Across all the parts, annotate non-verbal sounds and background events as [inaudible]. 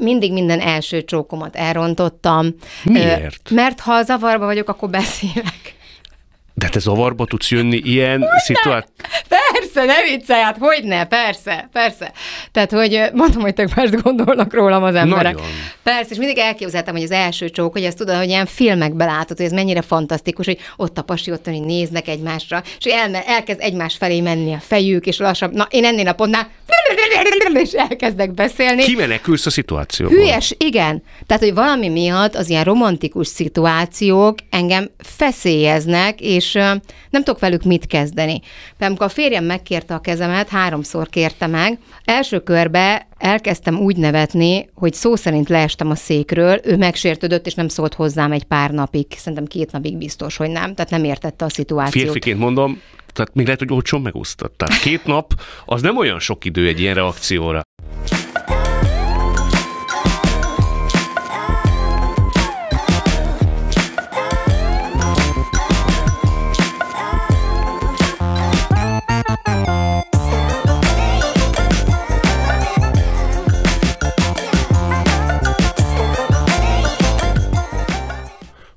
mindig minden első csókomat elrontottam. Miért? Mert ha zavarba vagyok, akkor beszélek. De te zavarba tudsz jönni ilyen szituáció? Persze, ne viccelj, hát hogy ne, persze, persze. Tehát, hogy mondom, hogy tök mást gondolnak rólam az emberek. Nagyon. Persze, és mindig elképzeltem, hogy az első csók, hogy ezt tudod, hogy ilyen filmekben látod, hogy ez mennyire fantasztikus, hogy ott a pasi, ott néznek egymásra, és elme, elkezd egymás felé menni a fejük, és lassabb. Na, én ennél a pontnál [laughs] és elkezdek beszélni. Kimenekülsz a szituáció. Hülyes, igen. Tehát, hogy valami miatt az ilyen romantikus szituációk engem feszélyeznek, és nem tudok velük mit kezdeni. Mert amikor a férjem megkérte a kezemet, háromszor kérte meg, első körbe elkezdtem úgy nevetni, hogy szó szerint leestem a székről, ő megsértődött, és nem szólt hozzám egy pár napig, szerintem két napig biztos, hogy nem, tehát nem értette a szituációt. Férfiként mondom, tehát még lehet, hogy olcsón megosztatták. Két nap az nem olyan sok idő egy ilyen reakcióra.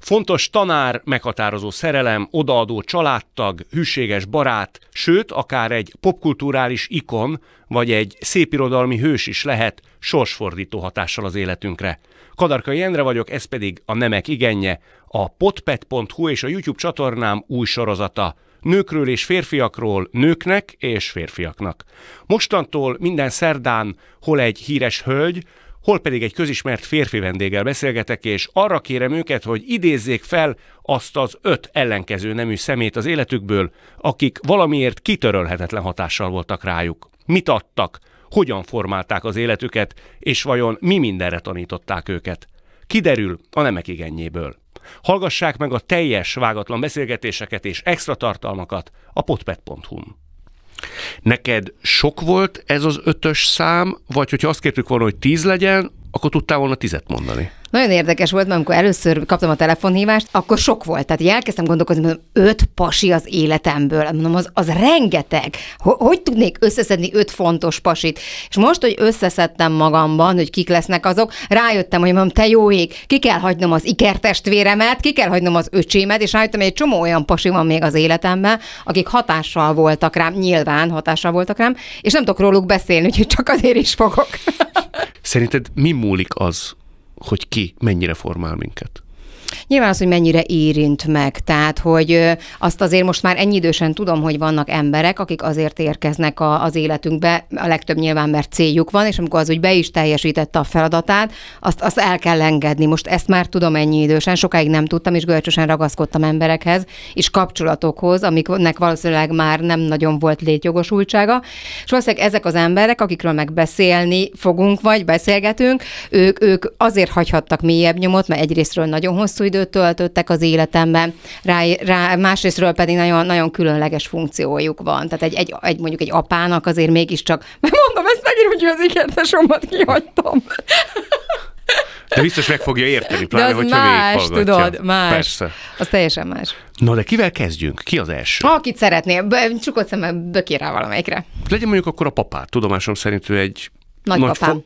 Fontos tanár, meghatározó szerelem, odaadó családtag, hűséges barát, sőt, akár egy popkulturális ikon, vagy egy szépirodalmi hős is lehet sorsfordító hatással az életünkre. Kadarka Jendre vagyok, ez pedig a Nemek Igenje, a potpet.hu és a YouTube csatornám új sorozata nőkről és férfiakról nőknek és férfiaknak. Mostantól minden szerdán hol egy híres hölgy, hol pedig egy közismert férfi vendéggel beszélgetek, és arra kérem őket, hogy idézzék fel azt az öt ellenkező nemű szemét az életükből, akik valamiért kitörölhetetlen hatással voltak rájuk. Mit adtak, hogyan formálták az életüket, és vajon mi mindenre tanították őket. Kiderül a nemek igennyéből. Hallgassák meg a teljes vágatlan beszélgetéseket és extra tartalmakat a potpet.hu-n. Neked sok volt ez az ötös szám, vagy hogyha azt kértük volna, hogy tíz legyen, akkor tudtál volna tizet mondani? Nagyon érdekes volt, mert amikor először kaptam a telefonhívást, akkor sok volt. Tehát elkezdtem gondolkozni, hogy öt pasi az életemből. Mondom, az, az rengeteg. hogy tudnék összeszedni öt fontos pasit? És most, hogy összeszedtem magamban, hogy kik lesznek azok, rájöttem, hogy mondom, te jó ég, ki kell hagynom az ikertestvéremet, ki kell hagynom az öcsémet, és rájöttem, hogy egy csomó olyan pasi van még az életemben, akik hatással voltak rám, nyilván hatással voltak rám, és nem tudok róluk beszélni, úgyhogy csak azért is fogok. Szerinted mi múlik az, hogy ki mennyire formál minket. Nyilván az, hogy mennyire érint meg, tehát hogy azt azért most már ennyi idősen tudom, hogy vannak emberek, akik azért érkeznek a, az életünkbe, a legtöbb nyilván, mert céljuk van, és amikor az úgy be is teljesítette a feladatát, azt, azt el kell engedni. Most ezt már tudom ennyi idősen, sokáig nem tudtam, és görcsösen ragaszkodtam emberekhez, és kapcsolatokhoz, amiknek valószínűleg már nem nagyon volt létjogosultsága. És valószínűleg ezek az emberek, akikről meg beszélni fogunk, vagy beszélgetünk, ők, ők azért hagyhattak mélyebb nyomot, mert egyrésztről nagyon hosszú időt töltöttek az életemben, rá, rá másrésztről pedig nagyon, nagyon különleges funkciójuk van. Tehát egy, egy, egy mondjuk egy apának azért mégiscsak, [laughs] mert mondom, ezt megint hogy az ikertesomat kihagytam. De biztos meg fogja érteni, pláne, de az hogyha más, tudod, más. Persze. Az teljesen más. Na de kivel kezdjünk? Ki az első? Ha, akit szeretnél, csukott szemmel böki rá valamelyikre. Legyen mondjuk akkor a papát. Tudomásom szerint ő egy Nagypapám. Nagy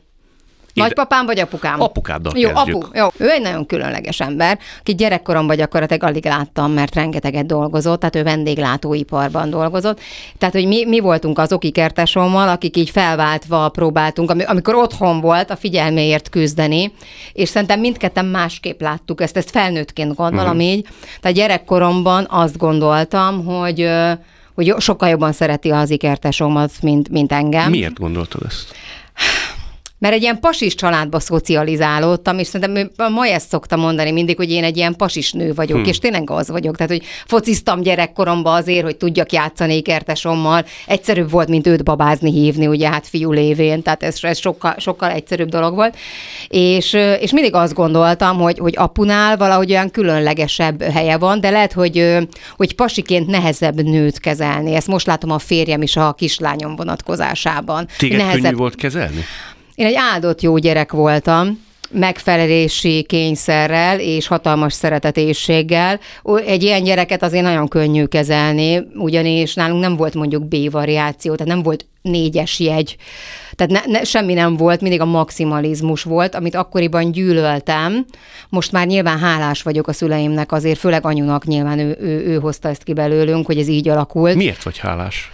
Nagypapám vagy apukám? Apukáddal Jó, kezdjük. apu. Jó. Ő egy nagyon különleges ember, aki gyerekkoromban gyakorlatilag alig láttam, mert rengeteget dolgozott, tehát ő vendéglátóiparban dolgozott. Tehát, hogy mi, mi voltunk azok ikertesommal, akik így felváltva próbáltunk, amikor otthon volt a figyelméért küzdeni, és szerintem mindketten másképp láttuk ezt, ezt felnőttként gondolom mm. így. Tehát gyerekkoromban azt gondoltam, hogy hogy sokkal jobban szereti az ikertesomat, mint, mint engem. Miért gondoltad ezt? mert egy ilyen pasis családba szocializálódtam, és szerintem ma ezt szokta mondani mindig, hogy én egy ilyen pasis nő vagyok, hmm. és tényleg az vagyok. Tehát, hogy fociztam gyerekkoromban azért, hogy tudjak játszani kertesommal. Egyszerűbb volt, mint őt babázni hívni, ugye hát fiú lévén, tehát ez, ez sokkal, sokkal egyszerűbb dolog volt. És, és mindig azt gondoltam, hogy, hogy apunál valahogy olyan különlegesebb helye van, de lehet, hogy, hogy pasiként nehezebb nőt kezelni. Ezt most látom a férjem is a kislányom vonatkozásában. Téged nehezebb... könnyű volt kezelni? Én egy áldott jó gyerek voltam, megfelelési kényszerrel és hatalmas szeretetéséggel. Egy ilyen gyereket azért nagyon könnyű kezelni, ugyanis nálunk nem volt mondjuk B variáció, tehát nem volt négyes jegy. Tehát ne, ne, semmi nem volt, mindig a maximalizmus volt, amit akkoriban gyűlöltem. Most már nyilván hálás vagyok a szüleimnek azért, főleg anyunak nyilván ő, ő, ő hozta ezt ki belőlünk, hogy ez így alakult. Miért vagy hálás?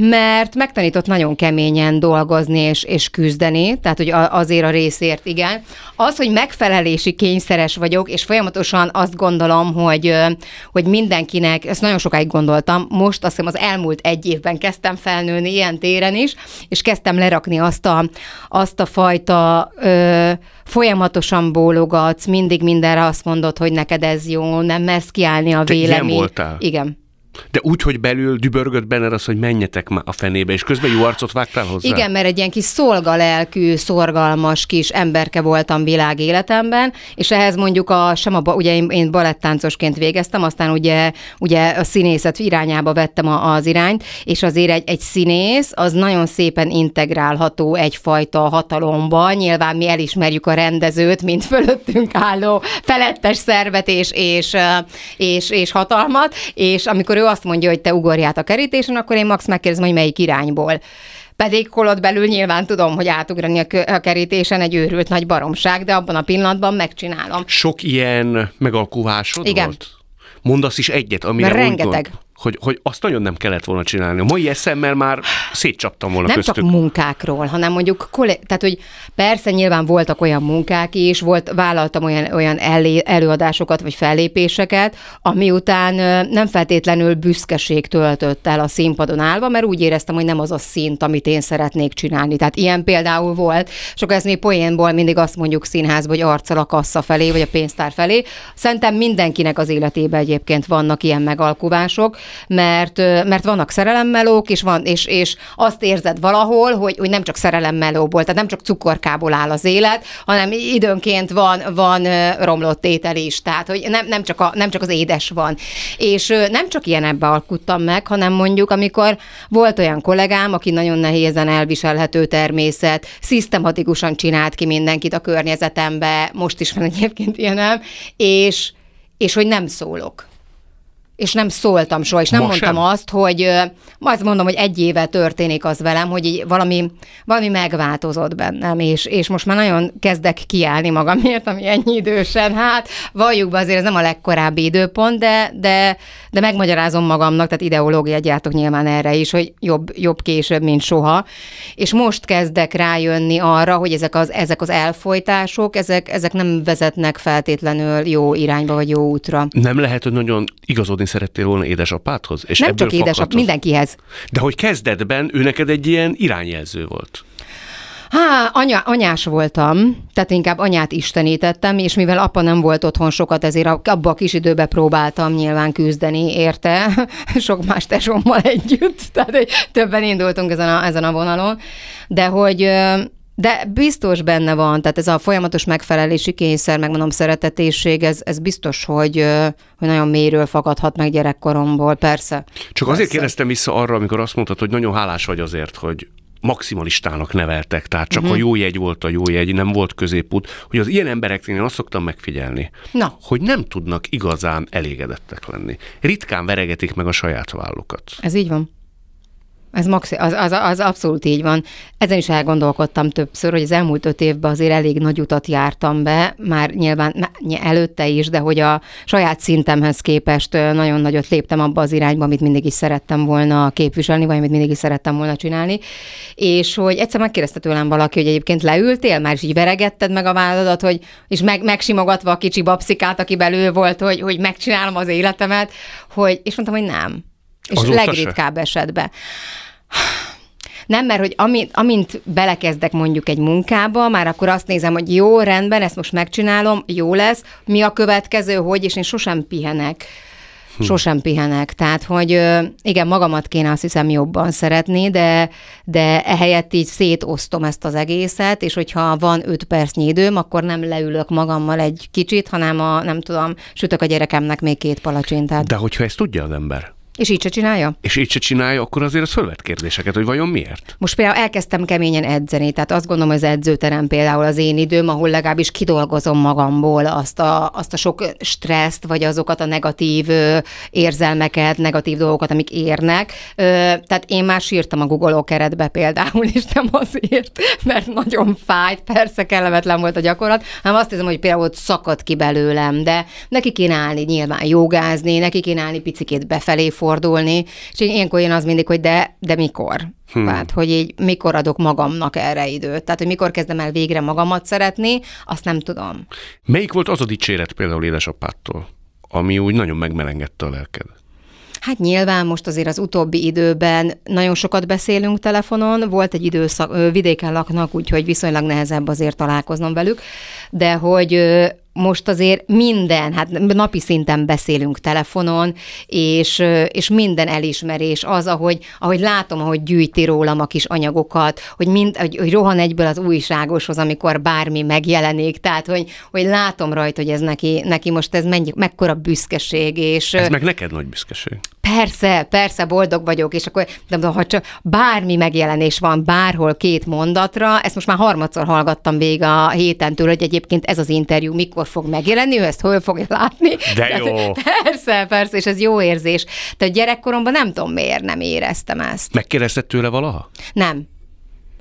mert megtanított nagyon keményen dolgozni és, és küzdeni, tehát hogy azért a részért igen. Az, hogy megfelelési kényszeres vagyok, és folyamatosan azt gondolom, hogy, hogy mindenkinek, ezt nagyon sokáig gondoltam, most azt hiszem az elmúlt egy évben kezdtem felnőni ilyen téren is, és kezdtem lerakni azt a, azt a fajta ö, folyamatosan bólogatsz, mindig mindenre azt mondod, hogy neked ez jó, nem mersz kiállni a Te vélemény. Ilyen voltál? Igen. De úgy, hogy belül dübörgött benne, az, hogy menjetek már a fenébe, és közben jó arcot vágtál hozzá? Igen, mert egy ilyen kis szolgalelkű, szorgalmas kis emberke voltam világ életemben, és ehhez mondjuk a, sem a, ugye én, én balettáncosként végeztem, aztán ugye, ugye a színészet irányába vettem a, az irányt, és azért egy, egy színész az nagyon szépen integrálható egyfajta hatalomba, nyilván mi elismerjük a rendezőt, mint fölöttünk álló felettes szervet és, és, és, és hatalmat, és amikor ő azt mondja, hogy te ugorját a kerítésen, akkor én max megkérdezem, hogy melyik irányból. Pedig holott belül nyilván tudom, hogy átugrani a, k- a kerítésen egy őrült nagy baromság, de abban a pillanatban megcsinálom. Sok ilyen megalkuvásod Igen. volt? Mondasz is egyet, amire Rengeteg. Úgy gond hogy, hogy azt nagyon nem kellett volna csinálni. A mai eszemmel már szétcsaptam volna Nem köztük. csak munkákról, hanem mondjuk, tehát hogy persze nyilván voltak olyan munkák is, volt, vállaltam olyan, olyan elé, előadásokat vagy fellépéseket, ami után nem feltétlenül büszkeség töltött el a színpadon állva, mert úgy éreztem, hogy nem az a szint, amit én szeretnék csinálni. Tehát ilyen például volt, és akkor ezt mi poénból mindig azt mondjuk színházban, hogy arccal a kassa felé, vagy a pénztár felé. Szerintem mindenkinek az életében egyébként vannak ilyen megalkuvások, mert, mert vannak szerelemmelók, és, van, és, és azt érzed valahol, hogy, hogy nem csak szerelemmelóból, tehát nem csak cukorkából áll az élet, hanem időnként van, van romlott étel is, tehát hogy nem, nem, csak a, nem csak az édes van. És nem csak ilyen ebbe alkuttam meg, hanem mondjuk, amikor volt olyan kollégám, aki nagyon nehézen elviselhető természet, szisztematikusan csinált ki mindenkit a környezetembe, most is van egyébként ilyenem, és, és hogy nem szólok és nem szóltam soha, és nem Ma mondtam sem? azt, hogy azt mondom, hogy egy éve történik az velem, hogy így valami, valami megváltozott bennem, és, és most már nagyon kezdek kiállni magamért, ami ennyi idősen, hát valljuk be azért ez nem a legkorábbi időpont, de, de, de megmagyarázom magamnak, tehát ideológiát gyártok nyilván erre is, hogy jobb, jobb később, mint soha, és most kezdek rájönni arra, hogy ezek az, ezek az elfolytások, ezek, ezek nem vezetnek feltétlenül jó irányba, vagy jó útra. Nem lehet, hogy nagyon igazodni szerettél volna édesapádhoz? És nem csak édesap, mindenkihez. De hogy kezdetben ő neked egy ilyen irányjelző volt. Há, anya, anyás voltam, tehát inkább anyát istenítettem, és mivel apa nem volt otthon sokat, ezért abba a kis időbe próbáltam nyilván küzdeni érte, [laughs] sok más tesommal együtt, [laughs] tehát többen indultunk ezen a, ezen a vonalon, de hogy de biztos benne van, tehát ez a folyamatos megfelelési kényszer, megmondom, szeretetésség, ez, ez biztos, hogy, hogy nagyon mélyről fakadhat meg gyerekkoromból, persze. Csak persze. azért kérdeztem vissza arra, amikor azt mondtad, hogy nagyon hálás vagy azért, hogy maximalistának neveltek, tehát csak uh-huh. a mhm. jó jegy volt a jó jegy, nem volt középút, hogy az ilyen embereknél én azt szoktam megfigyelni, Na. hogy nem tudnak igazán elégedettek lenni. Ritkán veregetik meg a saját vállukat. Ez így van. Ez maxi, az, az, az abszolút így van. Ezen is elgondolkodtam többször, hogy az elmúlt öt évben azért elég nagy utat jártam be, már nyilván előtte is, de hogy a saját szintemhez képest nagyon nagyot léptem abba az irányba, amit mindig is szerettem volna képviselni, vagy amit mindig is szerettem volna csinálni. És hogy egyszer megkérdezte tőlem valaki, hogy egyébként leültél, már is így veregetted meg a válladat, hogy, és meg, megsimogatva a kicsi babszikát, aki belül volt, hogy, hogy megcsinálom az életemet, hogy, és mondtam, hogy nem és Azóta legritkább se? esetben. Nem, mert hogy amint, amint belekezdek mondjuk egy munkába, már akkor azt nézem, hogy jó, rendben, ezt most megcsinálom, jó lesz, mi a következő, hogy, és én sosem pihenek. Hm. Sosem pihenek. Tehát, hogy igen, magamat kéne azt hiszem jobban szeretni, de, de ehelyett így szétosztom ezt az egészet, és hogyha van öt percnyi időm, akkor nem leülök magammal egy kicsit, hanem a, nem tudom, sütök a gyerekemnek még két palacsintát. De hogyha ezt tudja az ember, és így se csinálja? És így se csinálja, akkor azért az fölvet kérdéseket, hogy vajon miért? Most például elkezdtem keményen edzeni, tehát azt gondolom, hogy az edzőterem például az én időm, ahol legalábbis kidolgozom magamból azt a, azt a sok stresszt, vagy azokat a negatív érzelmeket, negatív dolgokat, amik érnek. Tehát én már sírtam a Google keretbe például, és nem azért, mert nagyon fájt, persze kellemetlen volt a gyakorlat, hanem azt hiszem, hogy például ott szakadt ki belőlem, de neki kínálni állni nyilván jogázni, neki kínálni állni picikét befelé fordulni, fordulni, és így ilyenkor jön az mindig, hogy de, de mikor? Hmm. Tehát, hogy így mikor adok magamnak erre időt. Tehát, hogy mikor kezdem el végre magamat szeretni, azt nem tudom. Melyik volt az a dicséret például édesapától, ami úgy nagyon megmelengedte a lelked? Hát nyilván most azért az utóbbi időben nagyon sokat beszélünk telefonon, volt egy időszak, vidéken laknak, úgyhogy viszonylag nehezebb azért találkoznom velük, de hogy most azért minden, hát napi szinten beszélünk telefonon, és, és minden elismerés az, ahogy, ahogy látom, ahogy gyűjti rólam a kis anyagokat, hogy, mind, hogy, hogy rohan egyből az újságoshoz, amikor bármi megjelenik, tehát hogy, hogy látom rajta, hogy ez neki, neki most ez mennyi, mekkora büszkeség. És, ez meg neked nagy büszkeség persze, persze, boldog vagyok, és akkor de ha csak bármi megjelenés van bárhol két mondatra, ezt most már harmadszor hallgattam végig a héten túl, hogy egyébként ez az interjú mikor fog megjelenni, ő ezt hol fogja látni. De Tehát, Persze, persze, és ez jó érzés. Tehát gyerekkoromban nem tudom, miért nem éreztem ezt. Megkérdezted tőle valaha? Nem.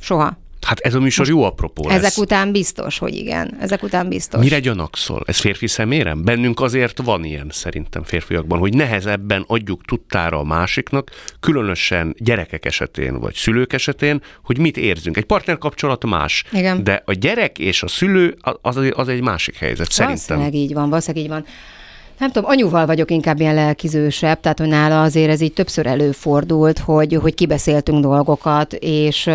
Soha. Hát ez a műsor Most jó apropó lesz. Ezek után biztos, hogy igen. Ezek után biztos. Mire gyanakszol? Ez férfi szemérem? Bennünk azért van ilyen szerintem férfiakban, hogy nehezebben adjuk tudtára a másiknak, különösen gyerekek esetén vagy szülők esetén, hogy mit érzünk. Egy partnerkapcsolat más, igen. de a gyerek és a szülő az, az egy másik helyzet szerintem. Valószínűleg így van, valószínűleg így van. Nem tudom, anyuval vagyok inkább ilyen lelkizősebb, tehát hogy nála azért ez így többször előfordult, hogy, hogy kibeszéltünk dolgokat, és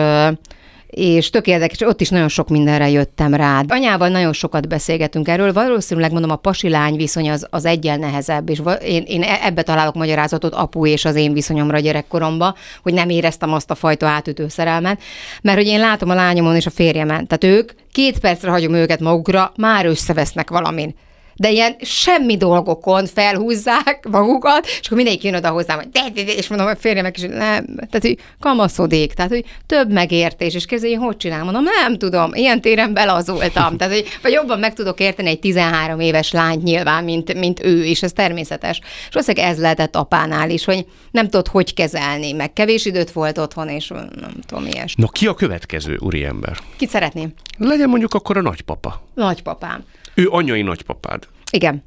és tök érdekes, ott is nagyon sok mindenre jöttem rád. Anyával nagyon sokat beszélgetünk erről, valószínűleg mondom a pasilány viszony az, az egyel nehezebb, és én, én e, ebbe találok magyarázatot apu és az én viszonyomra gyerekkoromba, hogy nem éreztem azt a fajta átütő szerelmet, mert hogy én látom a lányomon és a férjemen, tehát ők két percre hagyom őket magukra, már összevesznek valamin de ilyen semmi dolgokon felhúzzák magukat, és akkor mindenki jön oda hozzám, hogy de, de, de és mondom, hogy férjemek is, nem, tehát hogy kamaszodik, tehát hogy több megértés, és kérdezi, hogy hogy csinálom, mondom, nem tudom, ilyen téren belazultam, tehát hogy, vagy jobban meg tudok érteni egy 13 éves lányt nyilván, mint, mint ő, és ez természetes. És valószínűleg ez lehetett apánál is, hogy nem tudod, hogy kezelni, meg kevés időt volt otthon, és nem tudom, ilyesmi. Na ki a következő úriember? Kit szeretném? Legyen mondjuk akkor a nagypapa. Nagypapám. Ő anyai nagypapád. Igen.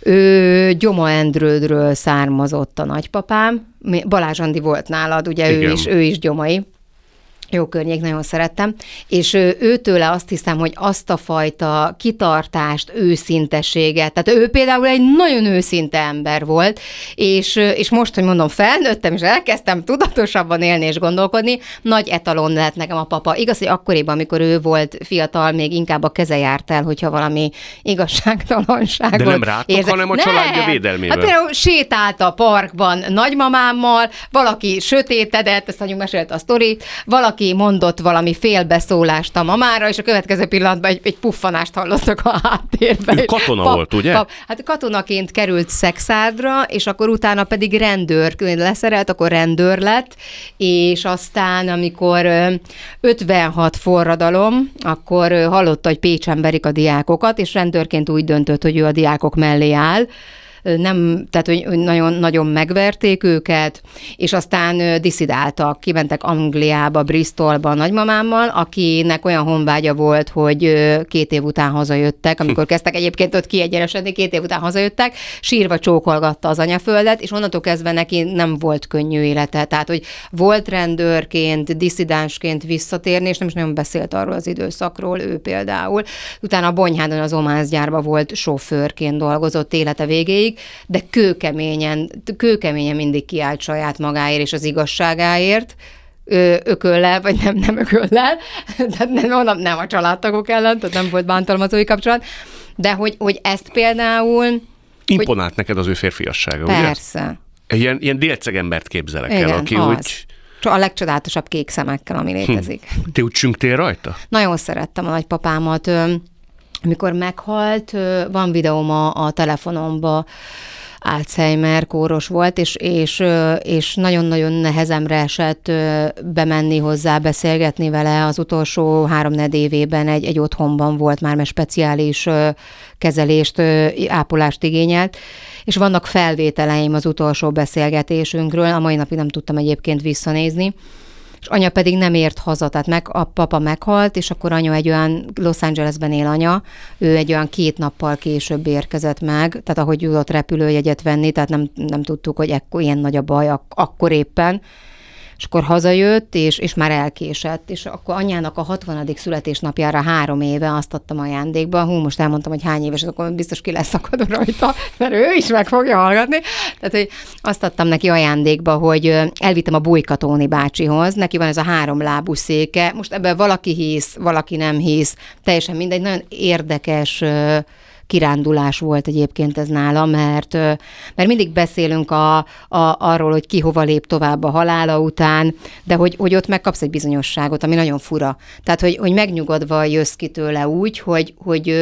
Ő Gyoma Endrődről származott a nagypapám. Balázs Andi volt nálad, ugye Igen. ő is, ő is gyomai jó környék, nagyon szerettem, és ő, őtőle azt hiszem, hogy azt a fajta kitartást, őszinteséget, tehát ő például egy nagyon őszinte ember volt, és, és most, hogy mondom, felnőttem, és elkezdtem tudatosabban élni és gondolkodni, nagy etalon lett nekem a papa. Igaz, hogy akkoriban, amikor ő volt fiatal, még inkább a keze járt el, hogyha valami volt. De nem rátok, érzek. hanem a nem. családja védelmében. Hát például sétált a parkban nagymamámmal, valaki sötétedett, ezt mondjuk mesélt a sztorit, valaki valaki mondott valami félbeszólást a mamára, és a következő pillanatban egy, egy puffanást hallottak a háttérben. Ő katona pap, volt, ugye? Pap, hát katonaként került szexádra, és akkor utána pedig rendőr leszerelt, akkor rendőr lett, és aztán, amikor 56 forradalom, akkor hallotta, hogy Pécsen verik a diákokat, és rendőrként úgy döntött, hogy ő a diákok mellé áll, nem, tehát hogy, nagyon, nagyon megverték őket, és aztán diszidáltak, kimentek Angliába, Bristolba nagymamámmal, akinek olyan honvágya volt, hogy két év után hazajöttek, amikor hm. kezdtek egyébként ott kiegyenesedni, két év után hazajöttek, sírva csókolgatta az anyaföldet, és onnantól kezdve neki nem volt könnyű élete. Tehát, hogy volt rendőrként, diszidánsként visszatérni, és nem is nagyon beszélt arról az időszakról ő például. Utána a Bonyhádon az Ománszgyárba volt sofőrként dolgozott élete végéig, de kőkeményen, kőkeményen mindig kiállt saját magáért és az igazságáért, ököllel, vagy nem, nem ököllel, de [laughs] nem, mondom, nem a családtagok ellen, tehát nem volt bántalmazói kapcsolat, de hogy, hogy ezt például... Imponált hogy, neked az ő férfiassága, persze. ugye? Persze. Ilyen, ilyen délcegembert képzelek Igen, el, aki az. úgy... A legcsodálatosabb kék szemekkel, ami létezik. Hm. Te úgy csüngtél rajta? Nagyon szerettem a nagypapámat. Amikor meghalt, van videóm a, a telefonomba, Alzheimer kóros volt, és, és, és nagyon-nagyon nehezemre esett bemenni hozzá, beszélgetni vele. Az utolsó három évében egy, egy otthonban volt már, mert speciális kezelést, ápolást igényelt, és vannak felvételeim az utolsó beszélgetésünkről, a mai napig nem tudtam egyébként visszanézni, és anya pedig nem ért haza, tehát meg, a papa meghalt, és akkor anya egy olyan, Los Angelesben él anya, ő egy olyan két nappal később érkezett meg, tehát ahogy tudott repülőjegyet venni, tehát nem, nem tudtuk, hogy ekkor ilyen nagy a baj, ak- akkor éppen, és akkor hazajött, és, és már elkésett, és akkor anyának a 60. születésnapjára három éve azt adtam ajándékba, hú, most elmondtam, hogy hány éves, akkor biztos ki lesz akadom rajta, mert ő is meg fogja hallgatni. Tehát, hogy azt adtam neki ajándékba, hogy elvittem a Bújkatóni bácsihoz, neki van ez a három lábú széke, most ebben valaki hisz, valaki nem hisz, teljesen mindegy, nagyon érdekes kirándulás volt egyébként ez nála, mert, mert mindig beszélünk a, a, arról, hogy ki hova lép tovább a halála után, de hogy, hogy ott megkapsz egy bizonyosságot, ami nagyon fura. Tehát, hogy, hogy megnyugodva jössz ki tőle úgy, hogy, hogy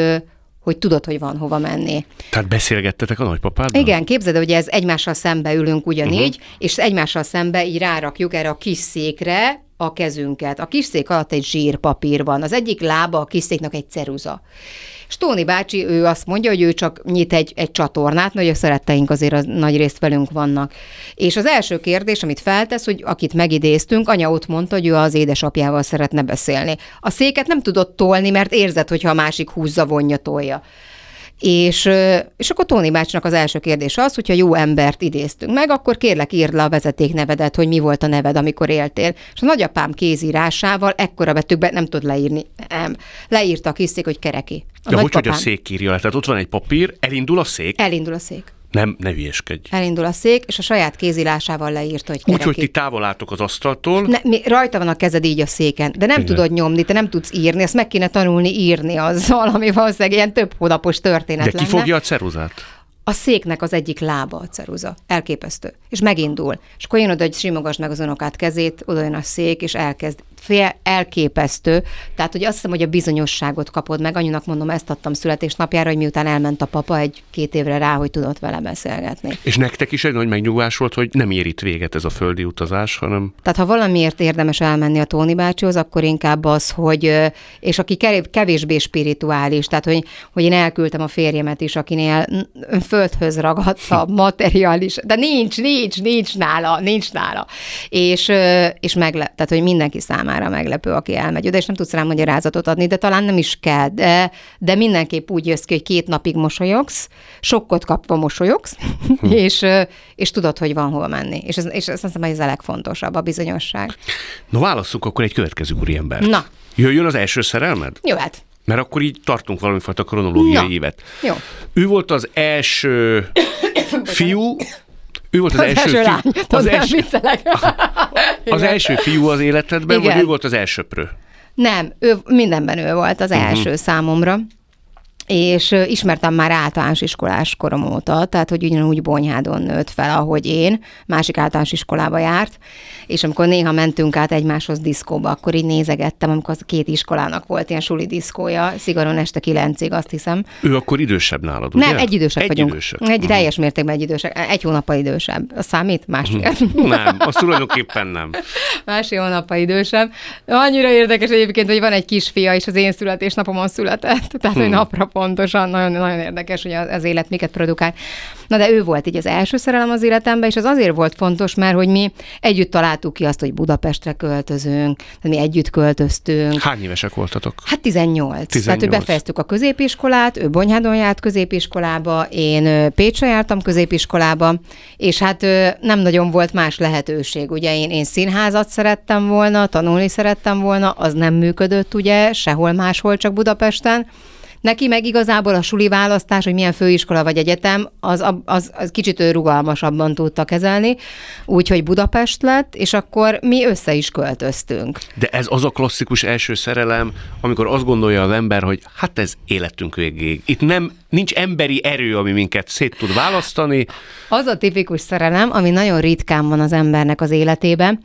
hogy tudod, hogy van hova menni. Tehát beszélgettetek a nagypapáddal? Igen, képzeld, hogy ez egymással szembe ülünk ugyanígy, uh-huh. és egymással szembe így rárakjuk erre a kis székre a kezünket. A kis szék alatt egy zsírpapír van. Az egyik lába a kis széknek egy ceruza. Stóni bácsi, ő azt mondja, hogy ő csak nyit egy, egy csatornát, nagy a szeretteink azért az nagy részt velünk vannak. És az első kérdés, amit feltesz, hogy akit megidéztünk, anya ott mondta, hogy ő az édesapjával szeretne beszélni. A széket nem tudott tolni, mert érzed, hogyha a másik húzza, vonja, tolja. És, és akkor Tóni bácsnak az első kérdése az, hogyha jó embert idéztünk meg, akkor kérlek írd le a nevedet, hogy mi volt a neved, amikor éltél. És a nagyapám kézírásával ekkora be, nem tud leírni. Nem. Leírta a kis szék, hogy kereki. A De hogy, hogy a szék írja le? Tehát ott van egy papír, elindul a szék? Elindul a szék. Nem, ne hülyeskedj. Elindul a szék, és a saját kézilásával leírta, hogy kerekít. Úgy, hogy ti távol álltok az asztaltól. Ne, mi, rajta van a kezed így a széken, de nem Igen. tudod nyomni, te nem tudsz írni, ezt meg kéne tanulni írni azzal, [laughs] ami valószínűleg ilyen több hónapos történet De lenne. ki fogja a ceruzát? A széknek az egyik lába a ceruza. Elképesztő. És megindul. És akkor jön oda, hogy simogasd meg az unokát kezét, oda jön a szék, és elkezd fél elképesztő. Tehát, hogy azt hiszem, hogy a bizonyosságot kapod meg. Anyunak mondom, ezt adtam születésnapjára, hogy miután elment a papa egy-két évre rá, hogy tudott vele beszélgetni. És nektek is egy nagy megnyugvás volt, hogy nem ér itt véget ez a földi utazás, hanem... Tehát, ha valamiért érdemes elmenni a Tóni bácsihoz, akkor inkább az, hogy, és aki kevésbé spirituális, tehát, hogy, hogy én elküldtem a férjemet is, akinél földhöz ragadta, [laughs] materiális, de nincs, nincs, nincs nála, nincs nála. És, és meg, tehát, hogy mindenki számára számára meglepő, aki elmegy oda, és nem tudsz rá magyarázatot adni, de talán nem is kell. De, de mindenképp úgy jössz ki, hogy két napig mosolyogsz, sokkot kapva mosolyogsz, hm. [laughs] és, és tudod, hogy van hova menni. És, ez, és azt hiszem, hogy ez a legfontosabb, a bizonyosság. No, válaszunk akkor egy következő úriembert. Na. Jöjjön az első szerelmed? Jöhet. Mert akkor így tartunk valamifajta kronológiai Na. évet. Jó. Ő volt az első [coughs] fiú, [coughs] Ő volt az, az első, első lány. Fiú, az, első, az első fiú az életedben, Igen. vagy ő volt az elsőprő? Nem, ő mindenben ő volt az uh-huh. első számomra és ismertem már általános iskolás korom óta, tehát hogy ugyanúgy Bonyhádon nőtt fel, ahogy én, másik általános iskolába járt, és amikor néha mentünk át egymáshoz diszkóba, akkor így nézegettem, amikor az két iskolának volt ilyen suli diszkója, szigorúan este kilencig, azt hiszem. Ő akkor idősebb nálad, ugye? Nem, egy idősebb. egy vagyunk. Idősek. Egy idősebb. Mhm. teljes mértékben egy idősebb, egy hónappal idősebb. A számít? Másfél. Mhm. [laughs] nem, az tulajdonképpen nem. Másfél hónappal idősebb. Annyira érdekes egyébként, hogy van egy kisfia, és az én születésnapomon született, tehát hmm. hogy napra pontosan, nagyon-nagyon érdekes, hogy az élet miket produkál. Na de ő volt így az első szerelem az életemben, és az azért volt fontos, mert hogy mi együtt találtuk ki azt, hogy Budapestre költözünk, tehát mi együtt költöztünk. Hány évesek voltatok? Hát 18. 18. Tehát, hogy befejeztük a középiskolát, ő Bonyhádon járt középiskolába, én Pécsre jártam középiskolába, és hát nem nagyon volt más lehetőség. Ugye én, én színházat szerettem volna, tanulni szerettem volna, az nem működött ugye sehol máshol, csak Budapesten. Neki meg igazából a suli választás, hogy milyen főiskola vagy egyetem, az, az, az kicsit ő rugalmasabban tudta kezelni, úgyhogy Budapest lett, és akkor mi össze is költöztünk. De ez az a klasszikus első szerelem, amikor azt gondolja az ember, hogy hát ez életünk végéig. Itt nem, nincs emberi erő, ami minket szét tud választani. Az a tipikus szerelem, ami nagyon ritkán van az embernek az életében,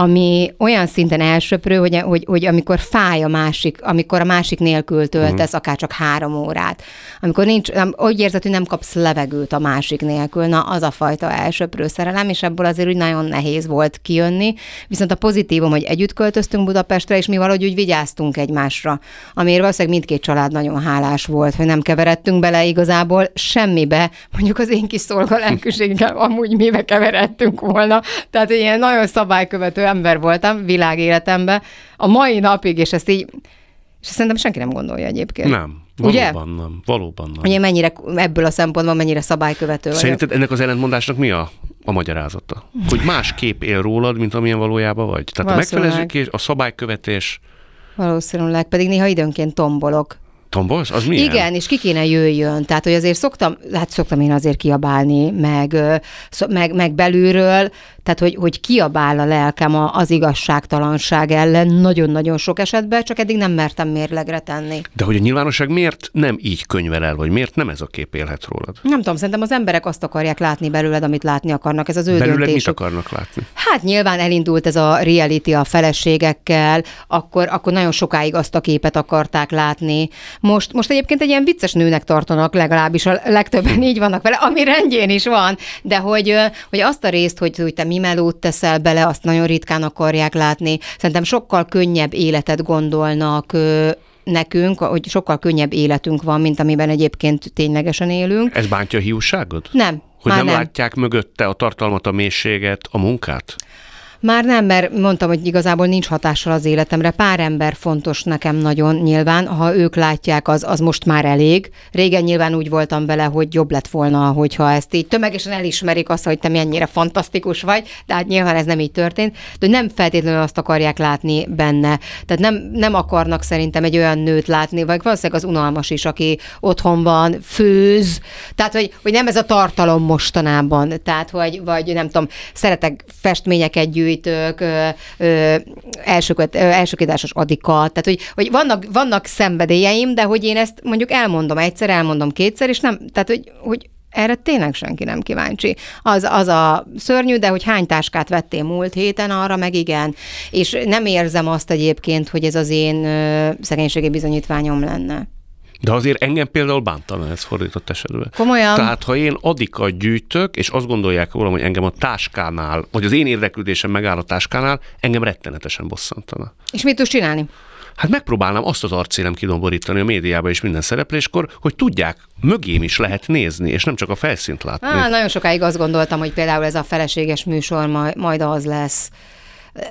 ami olyan szinten elsöprő, hogy, hogy, hogy amikor fáj a másik, amikor a másik nélkül töltesz mm. akár csak három órát, amikor nincs, úgy érzed, hogy nem kapsz levegőt a másik nélkül, na az a fajta elsöprő szerelem, és ebből azért úgy nagyon nehéz volt kijönni, viszont a pozitívum, hogy együtt költöztünk Budapestre, és mi valahogy úgy vigyáztunk egymásra, amiért valószínűleg mindkét család nagyon hálás volt, hogy nem keveredtünk bele igazából semmibe, mondjuk az én kis szolgalelkűséggel [laughs] amúgy mibe keveredtünk volna, tehát ilyen nagyon szabálykövető ember voltam világéletemben, a mai napig, és ezt így, és ezt szerintem senki nem gondolja egyébként. Nem, Valóban Ugye? nem. Valóban nem. Ugye mennyire ebből a szempontból mennyire szabálykövető vagy? Szerinted ennek az ellentmondásnak mi a, a magyarázata? Hogy más kép él rólad, mint amilyen valójában vagy? Tehát a és a szabálykövetés... Valószínűleg, pedig néha időnként tombolok. Tombolsz? Az milyen? Igen, és ki kéne jöjjön. Tehát, hogy azért szoktam, hát szoktam én azért kiabálni, meg, meg, meg belülről, tehát, hogy, hogy kiabál a lelkem az igazságtalanság ellen nagyon-nagyon sok esetben, csak eddig nem mertem mérlegre tenni. De hogy a nyilvánosság miért nem így könyvel el, vagy miért nem ez a kép élhet rólad? Nem tudom, szerintem az emberek azt akarják látni belőled, amit látni akarnak. Ez az ő Belőled mit akarnak látni? Hát nyilván elindult ez a reality a feleségekkel, akkor, akkor nagyon sokáig azt a képet akarták látni, most, most egyébként egy ilyen vicces nőnek tartanak legalábbis, a legtöbben így vannak vele, ami rendjén is van, de hogy, hogy azt a részt, hogy, hogy te mi melót teszel bele, azt nagyon ritkán akarják látni. Szerintem sokkal könnyebb életet gondolnak nekünk, hogy sokkal könnyebb életünk van, mint amiben egyébként ténylegesen élünk. Ez bántja a hiúságot? Nem. Hogy nem, nem látják mögötte a tartalmat, a mélységet, a munkát? Már nem, mert mondtam, hogy igazából nincs hatással az életemre. Pár ember fontos nekem nagyon nyilván, ha ők látják, az, az most már elég. Régen nyilván úgy voltam vele, hogy jobb lett volna, hogyha ezt így tömegesen elismerik azt, hogy te mennyire fantasztikus vagy, de hát nyilván ez nem így történt, de nem feltétlenül azt akarják látni benne. Tehát nem, nem akarnak szerintem egy olyan nőt látni, vagy valószínűleg az unalmas is, aki otthon van, főz. Tehát, hogy, hogy nem ez a tartalom mostanában. Tehát, hogy, vagy nem tudom, szeretek festményeket gyűjteni, gyűjtők, elsőköt, elsőkétásos adikat, tehát hogy, hogy vannak, vannak szenvedélyeim, de hogy én ezt mondjuk elmondom egyszer, elmondom kétszer, és nem, tehát hogy, hogy erre tényleg senki nem kíváncsi. Az, az a szörnyű, de hogy hány táskát vettél múlt héten, arra meg igen. És nem érzem azt egyébként, hogy ez az én szegénységi bizonyítványom lenne. De azért engem például bántana ez fordított esetben. Komolyan. Tehát ha én adikat gyűjtök, és azt gondolják volna, hogy engem a táskánál, vagy az én érdeklődésem megáll a táskánál, engem rettenetesen bosszantana. És mit tudsz csinálni? Hát megpróbálnám azt az arcélem kidomborítani a médiában és minden szerepléskor, hogy tudják, mögém is lehet nézni, és nem csak a felszínt látni. Á, nagyon sokáig azt gondoltam, hogy például ez a feleséges műsor majd, az lesz.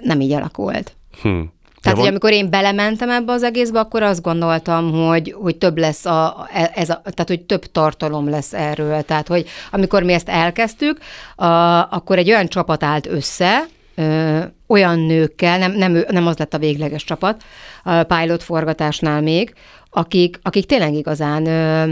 Nem így alakult. Hm. Tehát, van... hogy amikor én belementem ebbe az egészbe, akkor azt gondoltam, hogy, hogy több lesz a, ez a, tehát, hogy több tartalom lesz erről. Tehát, hogy amikor mi ezt elkezdtük, a, akkor egy olyan csapat állt össze, ö, olyan nőkkel, nem, nem, nem az lett a végleges csapat, a pilot forgatásnál még, akik, akik tényleg igazán ö,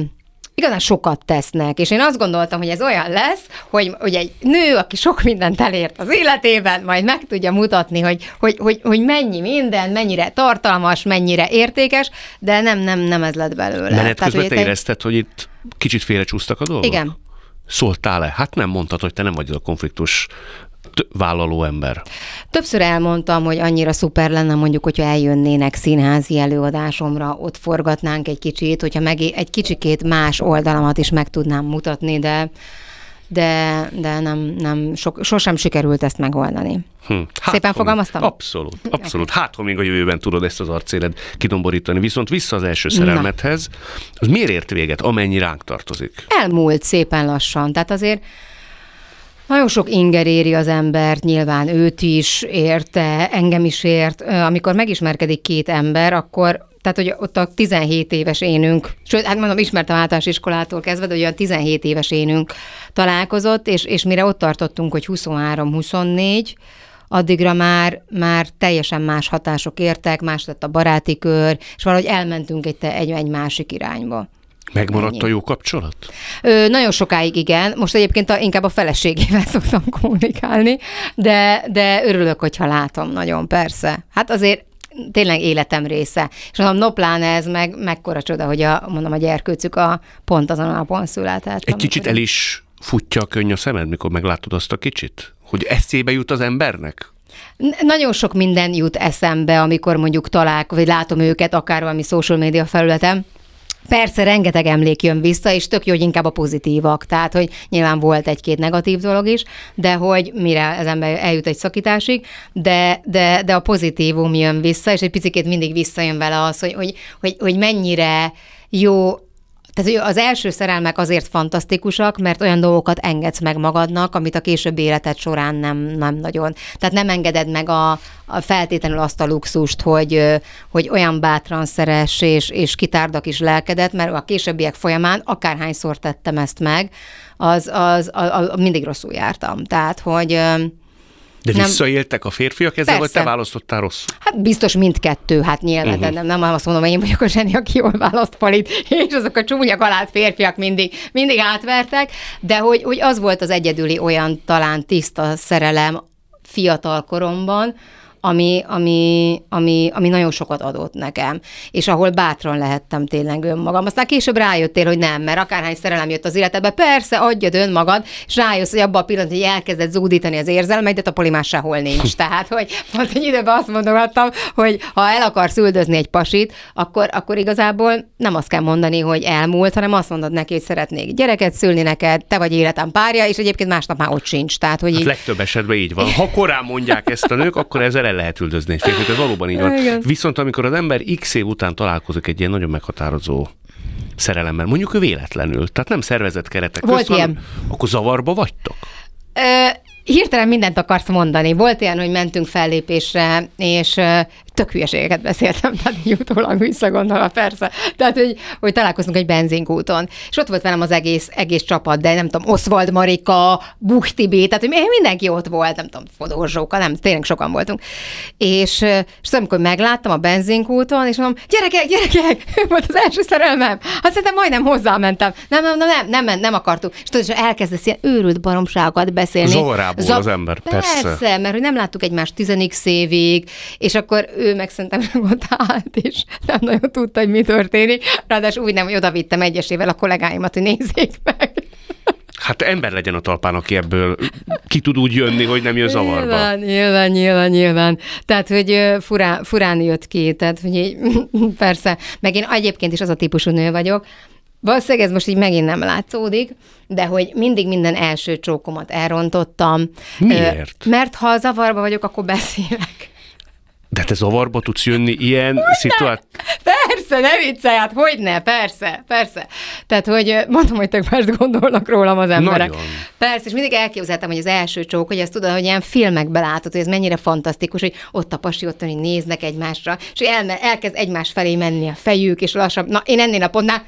igazán sokat tesznek, és én azt gondoltam, hogy ez olyan lesz, hogy, hogy egy nő, aki sok mindent elért az életében, majd meg tudja mutatni, hogy, hogy, hogy, hogy mennyi minden, mennyire tartalmas, mennyire értékes, de nem, nem, nem ez lett belőle. Menet közben Tehát, te érezted, egy... hogy itt kicsit félrecsúsztak a dolgok? Igen, szóltál-e? Hát nem mondtad, hogy te nem vagy az a konfliktus vállaló ember? Többször elmondtam, hogy annyira szuper lenne mondjuk, hogyha eljönnének színházi előadásomra, ott forgatnánk egy kicsit, hogyha meg egy kicsikét más oldalamat is meg tudnám mutatni, de de, de nem, nem sok, sosem sikerült ezt megoldani. Hm. Hát, Szépen fogalmaztam? Abszolút, abszolút. Hát, ha még a jövőben tudod ezt az arcéled kidomborítani. Viszont vissza az első szerelmethez. Az miért ért véget, amennyi ránk tartozik? Elmúlt szépen lassan. Tehát azért nagyon sok inger éri az embert, nyilván őt is érte, engem is ért. Amikor megismerkedik két ember, akkor tehát, hogy ott a 17 éves énünk, sőt, hát mondom, ismertem általános iskolától kezdve, de a 17 éves énünk találkozott, és, és mire ott tartottunk, hogy 23-24, addigra már, már teljesen más hatások értek, más lett a baráti kör, és valahogy elmentünk egy, egy másik irányba. Megmaradt a jó kapcsolat? Ö, nagyon sokáig igen. Most egyébként a, inkább a feleségével [laughs] szoktam kommunikálni, de, de örülök, hogyha látom nagyon, persze. Hát azért tényleg életem része. És mondom, no pláne ez meg mekkora csoda, hogy a, mondom, a gyerkőcük a pont azon a napon született. Egy kicsit el is futja a könny a szemed, mikor meglátod azt a kicsit? Hogy eszébe jut az embernek? Nagyon sok minden jut eszembe, amikor mondjuk találkozom, vagy látom őket akár valami social média felületen, Persze, rengeteg emlék jön vissza, és tök jó, hogy inkább a pozitívak. Tehát, hogy nyilván volt egy-két negatív dolog is, de hogy mire az ember eljut egy szakításig, de, de, de a pozitívum jön vissza, és egy picit mindig visszajön vele az, hogy, hogy, hogy, hogy mennyire jó tehát az első szerelmek azért fantasztikusak, mert olyan dolgokat engedsz meg magadnak, amit a későbbi életed során nem, nem nagyon. Tehát nem engeded meg a, a feltétlenül azt a luxust, hogy, hogy olyan bátran szeres és, és kitárdak is lelkedet, mert a későbbiek folyamán akárhányszor tettem ezt meg, az, az a, a, mindig rosszul jártam. Tehát, hogy de nem. visszaéltek a férfiak ezzel, Persze. vagy te választottál rossz? Hát biztos mindkettő, hát nyilván, uh-huh. nem, nem azt mondom, hogy én vagyok a zseni, aki jól választ palit, és azok a csúnya kalált férfiak mindig, mindig átvertek, de hogy, hogy az volt az egyedüli olyan talán tiszta szerelem fiatal koromban, ami, ami, ami, ami nagyon sokat adott nekem, és ahol bátran lehettem tényleg önmagam. Aztán később rájöttél, hogy nem, mert akárhány szerelem jött az életedbe, persze, adjad önmagad, és rájössz, hogy abban a pillanatban, hogy elkezded zúdítani az érzelmeidet, a polimás sehol nincs. Hm. Tehát, hogy pont egy időben azt mondogattam, hogy ha el akarsz üldözni egy pasit, akkor, akkor igazából nem azt kell mondani, hogy elmúlt, hanem azt mondod neki, hogy szeretnék gyereket szülni neked, te vagy életem párja, és egyébként másnap már ott sincs. Tehát, hogy hát így... legtöbb esetben így van. Ha korán mondják ezt a nők, akkor ezzel el lehet üldözni egy férfit, ez valóban így van. Igen. Viszont amikor az ember x év után találkozik egy ilyen nagyon meghatározó szerelemmel, mondjuk ő véletlenül, tehát nem szervezett keretek között, akkor zavarba vagytok? Ö, hirtelen mindent akarsz mondani. Volt ilyen, hogy mentünk fellépésre, és tök hülyeségeket beszéltem, [laughs] tehát így utólag visszagondolva persze. Tehát, hogy, hogy találkoztunk egy benzinkúton, és ott volt velem az egész, egész csapat, de nem tudom, Oswald Marika, Buchtibé, tehát hogy mindenki ott volt, nem tudom, fodorzsóka, nem, tényleg sokan voltunk. És, és tudom, amikor megláttam a benzinkúton, és mondom, gyerekek, gyerekek, ő [laughs] volt az első szerelmem. Hát szerintem majdnem hozzámentem. Nem, nem, nem, nem, nem, nem akartuk. És tudod, és elkezdesz ilyen őrült baromságokat beszélni. Zórából Zab- az ember, persze. Persze, mert hogy nem láttuk egymást tizenik évig, és akkor ő meg szerintem ott állt, és nem nagyon tudta, hogy mi történik. Ráadásul úgy nem, hogy oda vittem egyesével a kollégáimat, hogy nézzék meg. Hát ember legyen a talpán, aki ebből ki tud úgy jönni, hogy nem jön zavarba. Nyilván, nyilván, nyilván, nyilván. Tehát, hogy furán, furán jött ki, tehát, hogy így, [laughs] persze. Meg én egyébként is az a típusú nő vagyok, Valószínűleg ez most így megint nem látszódik, de hogy mindig minden első csókomat elrontottam. Miért? Mert ha zavarba vagyok, akkor beszélek. De te zavarba tudsz jönni ilyen szituáció? Persze, ne viccelj, hát hogy ne, persze, persze. Tehát, hogy mondom, hogy tök mást gondolnak rólam az emberek. Nagyon. Persze, és mindig elképzeltem, hogy az első csók, hogy ezt tudod, hogy ilyen filmekben látod, hogy ez mennyire fantasztikus, hogy ott a pasi, ott hogy néznek egymásra, és el, elkezd egymás felé menni a fejük, és lassan, na én ennél a pontnál,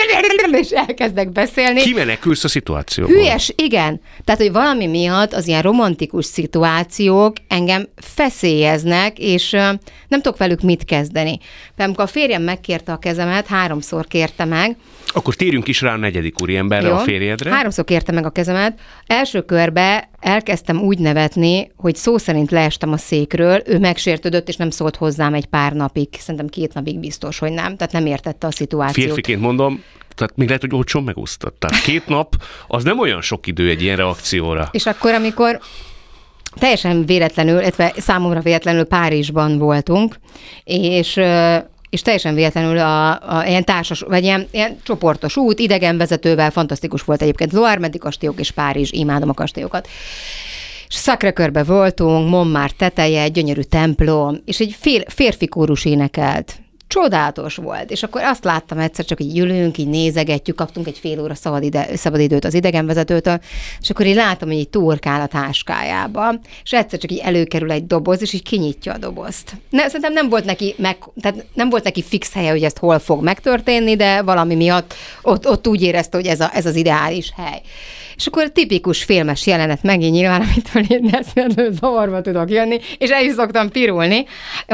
[laughs] és elkezdek beszélni. Kimenekülsz a szituációból. Hülyes, igen. Tehát, hogy valami miatt az ilyen romantikus szituációk engem feszélyeznek, és és nem tudok velük mit kezdeni. De amikor a férjem megkérte a kezemet, háromszor kérte meg. Akkor térjünk is rá a negyedik úriemberre, Jó. a férjedre. Háromszor kérte meg a kezemet. Első körbe elkezdtem úgy nevetni, hogy szó szerint leestem a székről, ő megsértődött, és nem szólt hozzám egy pár napig, szerintem két napig biztos, hogy nem, tehát nem értette a szituációt. Férfiként mondom, tehát még lehet, hogy olcsón megosztott. Tehát két nap, az nem olyan sok idő egy ilyen reakcióra. És akkor, amikor teljesen véletlenül, illetve számomra véletlenül Párizsban voltunk, és és teljesen véletlenül a, a ilyen társas, vagy ilyen, ilyen csoportos út, idegenvezetővel, fantasztikus volt egyébként Loire-Medi kastélyok és Párizs, imádom a kastélyokat. És szakrakörbe voltunk, Montmartre teteje, gyönyörű templom, és egy fél, férfi kórus énekelt csodálatos volt. És akkor azt láttam egyszer, csak így ülünk, így nézegetjük, kaptunk egy fél óra szabad, ide, szabad időt az idegenvezetőtől, és akkor én látom, hogy így turkál a táskájába, és egyszer csak így előkerül egy doboz, és így kinyitja a dobozt. Ne, szerintem nem volt neki meg, tehát nem volt neki fix helye, hogy ezt hol fog megtörténni, de valami miatt ott, ott úgy érezte, hogy ez, a, ez az ideális hely és akkor a tipikus filmes jelenet megint nyilván, [laughs] amitől én eszmedő zavarba tudok jönni, és el is szoktam pirulni,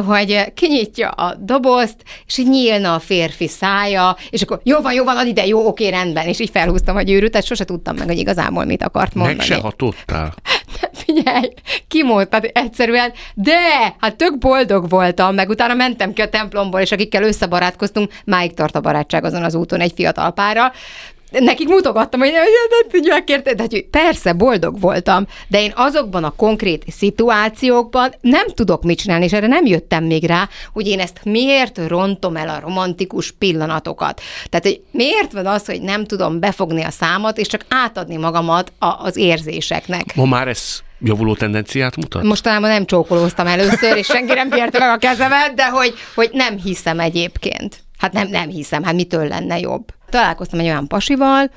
hogy kinyitja a dobozt, és így nyílna a férfi szája, és akkor jó van, jó van, ad ide, jó, oké, rendben, és így felhúztam a gyűrűt, tehát sose tudtam meg, hogy igazából mit akart mondani. Meg se hatottál. [laughs] De figyelj, kimondtad egyszerűen, de hát tök boldog voltam, meg utána mentem ki a templomból, és akikkel összebarátkoztunk, máig tart a barátság azon az úton egy fiatal párral, nekik mutogattam, hogy nem tudják érteni, de hát, hogy persze, boldog voltam, de én azokban a konkrét szituációkban nem tudok mit csinálni, és erre nem jöttem még rá, hogy én ezt miért rontom el a romantikus pillanatokat. Tehát, hogy miért van az, hogy nem tudom befogni a számot, és csak átadni magamat a, az érzéseknek. Ma már ez javuló tendenciát mutat? Mostanában nem csókolóztam először, és senki nem kérte meg a kezemet, de hogy, hogy nem hiszem egyébként. Hát nem, nem hiszem, hát mitől lenne jobb? találkoztam egy olyan pasival,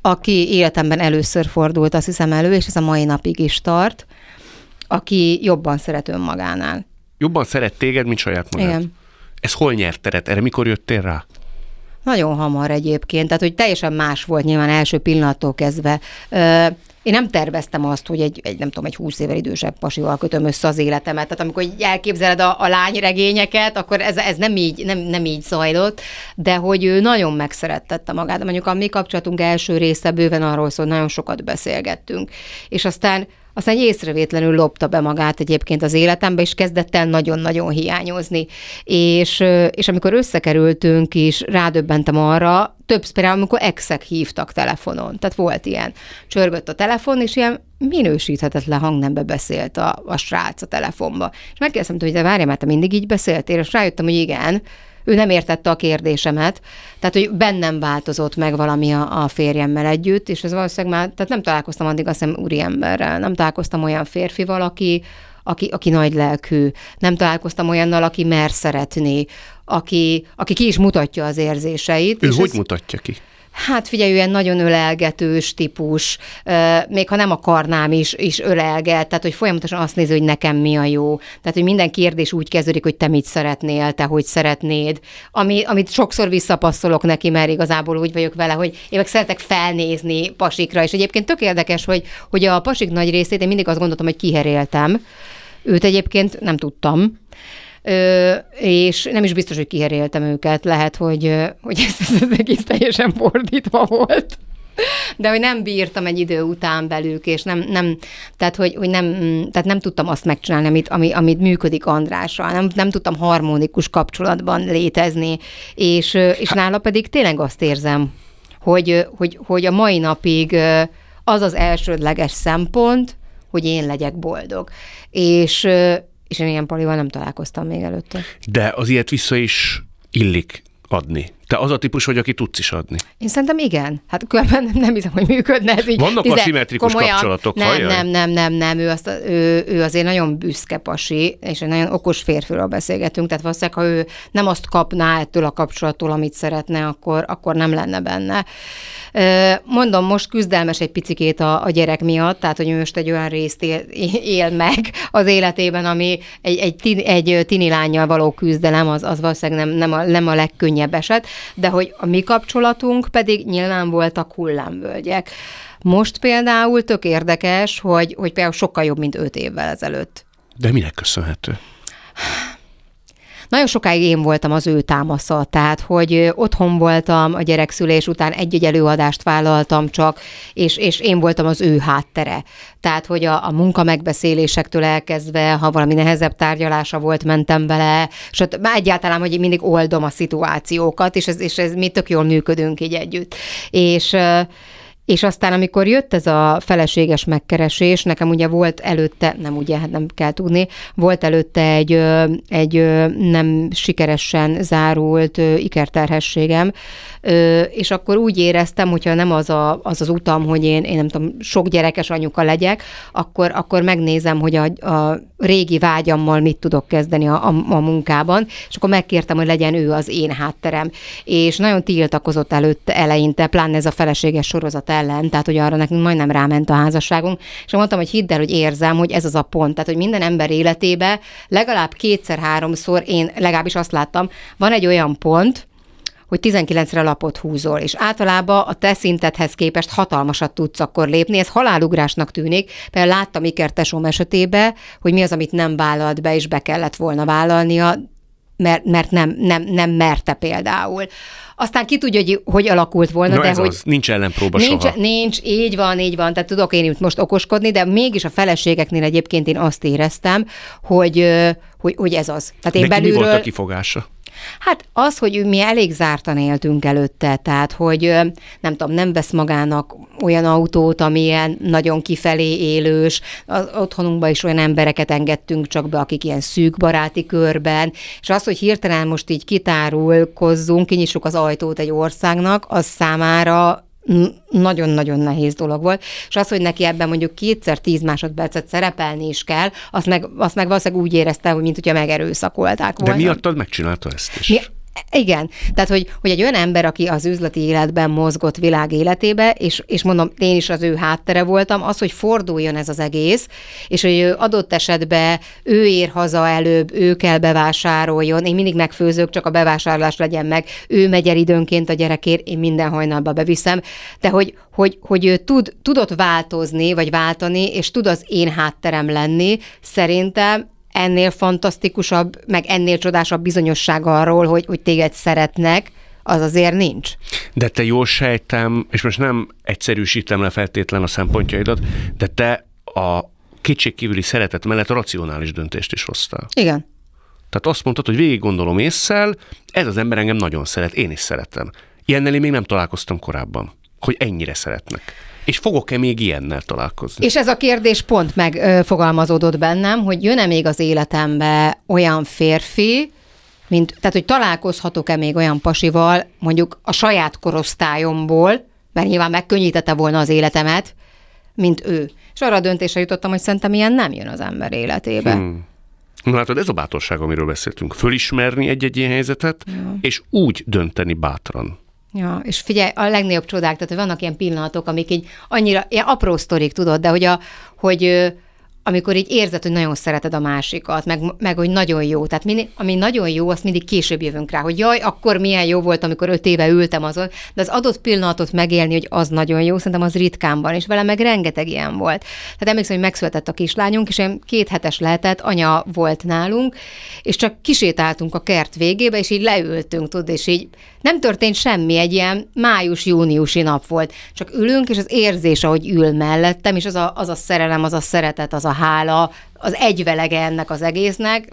aki életemben először fordult, azt hiszem elő, és ez a mai napig is tart, aki jobban szeret önmagánál. Jobban szeret téged, mint saját magát? Igen. Ez hol nyert teret? Erre mikor jöttél rá? Nagyon hamar egyébként, tehát hogy teljesen más volt nyilván első pillanattól kezdve. Én nem terveztem azt, hogy egy, egy nem tudom, egy 20 évvel idősebb pasival kötöm össze az életemet. Tehát amikor elképzeled a, a regényeket, akkor ez, ez nem, így, nem, nem így zajlott, de hogy ő nagyon megszerettette magát. Mondjuk a mi kapcsolatunk első része bőven arról szól, nagyon sokat beszélgettünk. És aztán aztán észrevétlenül lopta be magát egyébként az életembe, és kezdett el nagyon-nagyon hiányozni. És, és amikor összekerültünk is, rádöbbentem arra, több például, amikor exek hívtak telefonon, tehát volt ilyen, csörgött a telefon, és ilyen minősíthetetlen hangnembe beszélt a, a srác a telefonba. És megkérdeztem, hogy te várjál, mert te mindig így beszéltél, és rájöttem, hogy igen, ő nem értette a kérdésemet, tehát hogy bennem változott meg valami a, a férjemmel együtt, és ez valószínűleg már, tehát nem találkoztam addig azt hiszem úriemberrel, nem találkoztam olyan férfival, aki, aki, aki nagy lelkű, nem találkoztam olyannal, aki mer szeretni, aki, aki ki is mutatja az érzéseit. Ő és hogy ez, mutatja ki? Hát figyelj, ilyen nagyon ölelgetős típus, még ha nem akarnám is, is ölelget, tehát hogy folyamatosan azt nézi, hogy nekem mi a jó. Tehát, hogy minden kérdés úgy kezdődik, hogy te mit szeretnél, te hogy szeretnéd. Ami, amit sokszor visszapasszolok neki, mert igazából úgy vagyok vele, hogy én meg szeretek felnézni pasikra, és egyébként tök érdekes, hogy, hogy a pasik nagy részét én mindig azt gondoltam, hogy kiheréltem. Őt egyébként nem tudtam. Ö, és nem is biztos, hogy kiheréltem őket, lehet, hogy, hogy ez, ez, az egész teljesen fordítva volt de hogy nem bírtam egy idő után velük, és nem, nem tehát hogy, hogy nem, tehát nem tudtam azt megcsinálni, amit, ami, amit működik Andrással, nem, nem tudtam harmonikus kapcsolatban létezni, és, és hát- nála pedig tényleg azt érzem, hogy, hogy, hogy a mai napig az az elsődleges szempont, hogy én legyek boldog. És, és én ilyen palival nem találkoztam még előtte. De az ilyet vissza is illik adni. Te az a típus vagy, aki tudsz is adni. Én szerintem igen. Hát különben nem, nem hiszem, hogy működne ez így. Vannak tizen... aszimmetrikus komolyan... kapcsolatok, nem, hajjaj? nem, nem, nem, nem. Ő, azt, ő, ő azért nagyon büszke pasi, és egy nagyon okos férfiról beszélgetünk, tehát valószínűleg, ha ő nem azt kapná ettől a kapcsolattól, amit szeretne, akkor, akkor nem lenne benne. Mondom, most küzdelmes egy picikét a, a gyerek miatt, tehát hogy most egy olyan részt él, él meg az életében, ami egy, egy, tini, egy tini lányjal való küzdelem, az, az valószínűleg nem, nem, a, nem a legkönnyebb eset, de hogy a mi kapcsolatunk pedig nyilván voltak hullámvölgyek. Most például tök érdekes, hogy, hogy például sokkal jobb, mint öt évvel ezelőtt. De minek köszönhető? Nagyon sokáig én voltam az ő támasza, tehát hogy otthon voltam a gyerekszülés után, egy-egy előadást vállaltam csak, és, és én voltam az ő háttere. Tehát, hogy a, a munka megbeszélésektől elkezdve, ha valami nehezebb tárgyalása volt, mentem vele, és már egyáltalán, hogy mindig oldom a szituációkat, és ez, és ez mi tök jól működünk így együtt. És és aztán, amikor jött ez a feleséges megkeresés, nekem ugye volt előtte, nem ugye, hát nem kell tudni, volt előtte egy, egy nem sikeresen zárult ikerterhességem, és akkor úgy éreztem, hogyha nem az a, az, az utam, hogy én, én nem tudom, sok gyerekes anyuka legyek, akkor, akkor megnézem, hogy a, a régi vágyammal mit tudok kezdeni a, a, a munkában, és akkor megkértem, hogy legyen ő az én hátterem. És nagyon tiltakozott előtt eleinte, pláne ez a feleséges sorozat ellen, tehát hogy arra nekünk majdnem ráment a házasságunk, és mondtam, hogy hidd el, hogy érzem, hogy ez az a pont, tehát hogy minden ember életébe legalább kétszer-háromszor, én legalábbis azt láttam, van egy olyan pont, hogy 19-re lapot húzol, és általában a te szintethez képest hatalmasat tudsz akkor lépni, ez halálugrásnak tűnik, például láttam Iker tesóm esetébe, hogy mi az, amit nem vállalt be, és be kellett volna vállalnia, mert, mert nem, nem, nem merte például. Aztán ki tudja, hogy, hogy alakult volna, no, de ez hogy... Az. Nincs ellenpróba nincs, soha. Nincs, így van, így van, tehát tudok én itt most okoskodni, de mégis a feleségeknél egyébként én azt éreztem, hogy, hogy, hogy ez az. Tehát én Neki belülről... mi volt a kifogása? Hát az, hogy mi elég zártan éltünk előtte, tehát hogy nem tudom, nem vesz magának olyan autót, amilyen nagyon kifelé élős, az otthonunkba is olyan embereket engedtünk csak be, akik ilyen szűk baráti körben, és az, hogy hirtelen most így kitárulkozzunk, kinyissuk az ajtót egy országnak, az számára nagyon-nagyon nehéz dolog volt, és az, hogy neki ebben mondjuk kétszer tíz másodpercet szerepelni is kell, azt meg, azt meg valószínűleg úgy érezte, hogy mint hogyha megerőszakolták volna. De miattad megcsinálta ezt is. Mi, igen. Tehát, hogy, hogy egy olyan ember, aki az üzleti életben mozgott világ életébe, és, és mondom, én is az ő háttere voltam, az, hogy forduljon ez az egész, és hogy adott esetben ő ér haza előbb, ő kell bevásároljon, én mindig megfőzök, csak a bevásárlás legyen meg, ő megy el időnként a gyerekért, én minden hajnalba beviszem, de hogy, hogy, hogy ő tud, tudott változni, vagy váltani, és tud az én hátterem lenni, szerintem ennél fantasztikusabb, meg ennél csodásabb bizonyosság arról, hogy, hogy téged szeretnek, az azért nincs. De te jól sejtem, és most nem egyszerűsítem le feltétlen a szempontjaidat, de te a kétségkívüli szeretet mellett racionális döntést is hoztál. Igen. Tehát azt mondtad, hogy végig gondolom észszel, ez az ember engem nagyon szeret, én is szeretem. Ilyennel én még nem találkoztam korábban, hogy ennyire szeretnek. És fogok-e még ilyennel találkozni? És ez a kérdés pont megfogalmazódott bennem, hogy jön-e még az életembe olyan férfi, mint, tehát hogy találkozhatok-e még olyan pasival, mondjuk a saját korosztályomból, mert nyilván megkönnyítette volna az életemet, mint ő. És arra a döntésre jutottam, hogy szerintem ilyen nem jön az ember életébe. Hmm. Na látod, ez a bátorság, amiről beszéltünk. Fölismerni egy-egy ilyen helyzetet, ja. és úgy dönteni bátran. Ja, és figyelj, a legnagyobb csodák, tehát hogy vannak ilyen pillanatok, amik így annyira, ilyen apró sztorik, tudod, de hogy, a, hogy amikor így érzed, hogy nagyon szereted a másikat, meg, meg hogy nagyon jó. Tehát mini, ami nagyon jó, azt mindig később jövünk rá, hogy jaj, akkor milyen jó volt, amikor öt éve ültem azon, de az adott pillanatot megélni, hogy az nagyon jó, szerintem az ritkán van, és vele meg rengeteg ilyen volt. Tehát emlékszem, hogy megszületett a kislányunk, és én két hetes lehetett, anya volt nálunk, és csak kisétáltunk a kert végébe, és így leültünk, tudod, és így nem történt semmi, egy ilyen május-júniusi nap volt. Csak ülünk, és az érzés, ahogy ül mellettem, és az a, az a szerelem, az a szeretet, az a hála, az egyvelege ennek az egésznek,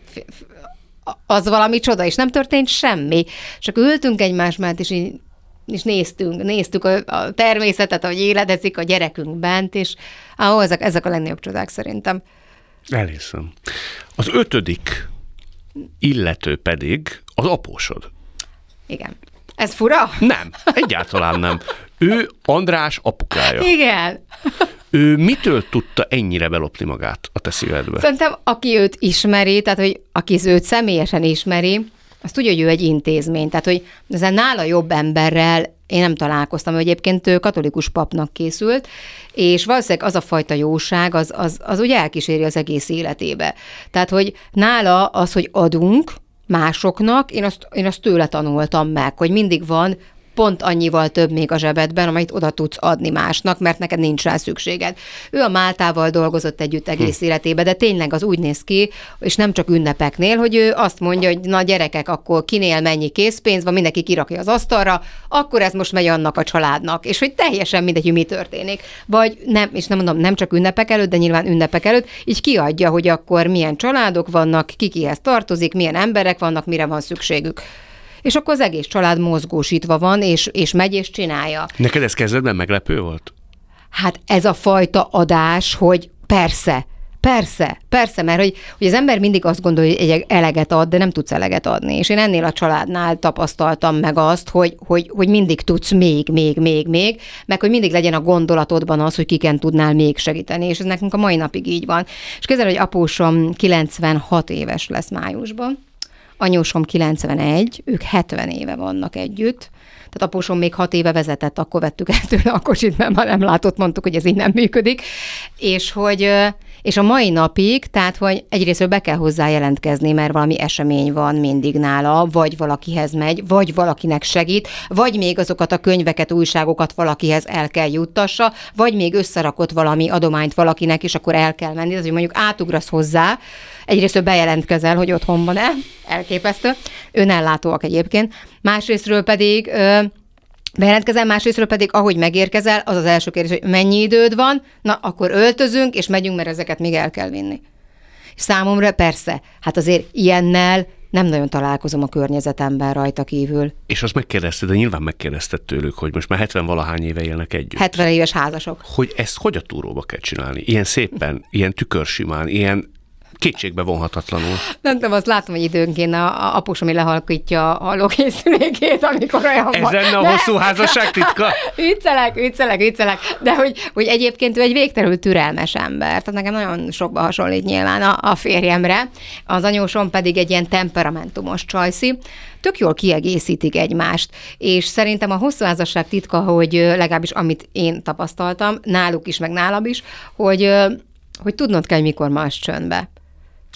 az valami csoda, és nem történt semmi. Csak ültünk egymás mellett, és így és néztünk, néztük a, a természetet, ahogy éledezik a gyerekünk bent, és ahol ezek, ezek a legnagyobb csodák szerintem. Elhiszem. Az ötödik illető pedig az apósod. Igen. Ez fura? Nem, egyáltalán nem. Ő András apukája. Igen. Ő mitől tudta ennyire belopni magát a te szívedbe? Szerintem, aki őt ismeri, tehát hogy aki őt személyesen ismeri, azt tudja, hogy ő egy intézmény. Tehát, hogy ezen nála jobb emberrel én nem találkoztam, hogy egyébként ő katolikus papnak készült, és valószínűleg az a fajta jóság, az, az, az ugye elkíséri az egész életébe. Tehát, hogy nála az, hogy adunk, másoknak, én azt, én azt tőle tanultam meg, hogy mindig van pont annyival több még a zsebedben, amit oda tudsz adni másnak, mert neked nincs rá szükséged. Ő a Máltával dolgozott együtt hm. egész hm. életébe, de tényleg az úgy néz ki, és nem csak ünnepeknél, hogy ő azt mondja, hogy na gyerekek, akkor kinél mennyi készpénz van, mindenki kirakja az asztalra, akkor ez most megy annak a családnak, és hogy teljesen mindegy, hogy mi történik. Vagy nem, és nem mondom, nem csak ünnepek előtt, de nyilván ünnepek előtt, így kiadja, hogy akkor milyen családok vannak, ki kihez tartozik, milyen emberek vannak, mire van szükségük és akkor az egész család mozgósítva van, és, és megy és csinálja. Neked ez kezdetben meglepő volt? Hát ez a fajta adás, hogy persze, Persze, persze, mert hogy, hogy az ember mindig azt gondolja, hogy egy eleget ad, de nem tudsz eleget adni. És én ennél a családnál tapasztaltam meg azt, hogy, hogy, hogy mindig tudsz még, még, még, még, meg hogy mindig legyen a gondolatodban az, hogy kiken tudnál még segíteni. És ez nekünk a mai napig így van. És kezdve, hogy apósom 96 éves lesz májusban Anyósom 91, ők 70 éve vannak együtt, tehát apósom még hat éve vezetett, akkor vettük el tőle a kocsit, mert már nem látott, mondtuk, hogy ez így nem működik, és hogy és a mai napig, tehát hogy egyrésztről be kell hozzá jelentkezni, mert valami esemény van mindig nála, vagy valakihez megy, vagy valakinek segít, vagy még azokat a könyveket, újságokat valakihez el kell juttassa, vagy még összerakott valami adományt valakinek, és akkor el kell menni, az, hogy mondjuk átugrasz hozzá, egyrésztről bejelentkezel, hogy otthon van-e, elképesztő, önellátóak egyébként, másrésztről pedig ö, Bejelentkezel, másrésztről pedig, ahogy megérkezel, az az első kérdés, hogy mennyi időd van, na akkor öltözünk, és megyünk, mert ezeket még el kell vinni. Számomra persze, hát azért ilyennel nem nagyon találkozom a környezetemben rajta kívül. És azt megkérdezted, de nyilván megkérdezted tőlük, hogy most már 70 valahány éve élnek együtt. 70 éves házasok. Hogy ezt hogy a túróba kell csinálni? Ilyen szépen, ilyen tükörsimán, ilyen kétségbe vonhatatlanul. Nem tudom, azt látom, hogy időnként a, a ami lehalkítja a hallókészülékét, amikor olyan Ez lenne a hosszú házasság titka? [laughs] viccelek, viccelek, viccelek. De hogy, hogy egyébként ő egy végtelenül türelmes ember. Tehát nekem nagyon sokba hasonlít nyilván a, a férjemre. Az anyósom pedig egy ilyen temperamentumos csajszi tök jól kiegészítik egymást. És szerintem a hosszú házasság titka, hogy legalábbis amit én tapasztaltam, náluk is, meg nálam is, hogy hogy tudnod kell, mikor más csöndbe.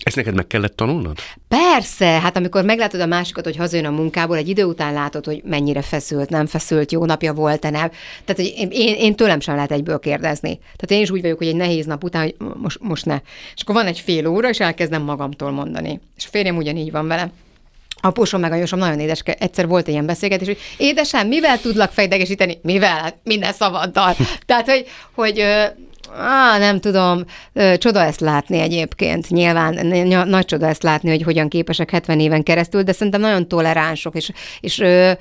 Ezt neked meg kellett tanulnod? Persze, hát amikor meglátod a másikat, hogy hazajön a munkából, egy idő után látod, hogy mennyire feszült, nem feszült, jó napja volt-e, nem. Tehát hogy én, én, tőlem sem lehet egyből kérdezni. Tehát én is úgy vagyok, hogy egy nehéz nap után, hogy most, most ne. És akkor van egy fél óra, és elkezdem magamtól mondani. És a férjem ugyanígy van velem. Apósom meg a jósom nagyon édeske. Egyszer volt egy ilyen beszélgetés, hogy édesem, mivel tudlak fejdegesíteni? Mivel? Hát minden szavaddal. [laughs] Tehát, hogy, hogy Á, nem tudom, csoda ezt látni egyébként. Nyilván nagy csoda ezt látni, hogy hogyan képesek 70 éven keresztül, de szerintem nagyon toleránsok, és, és ö,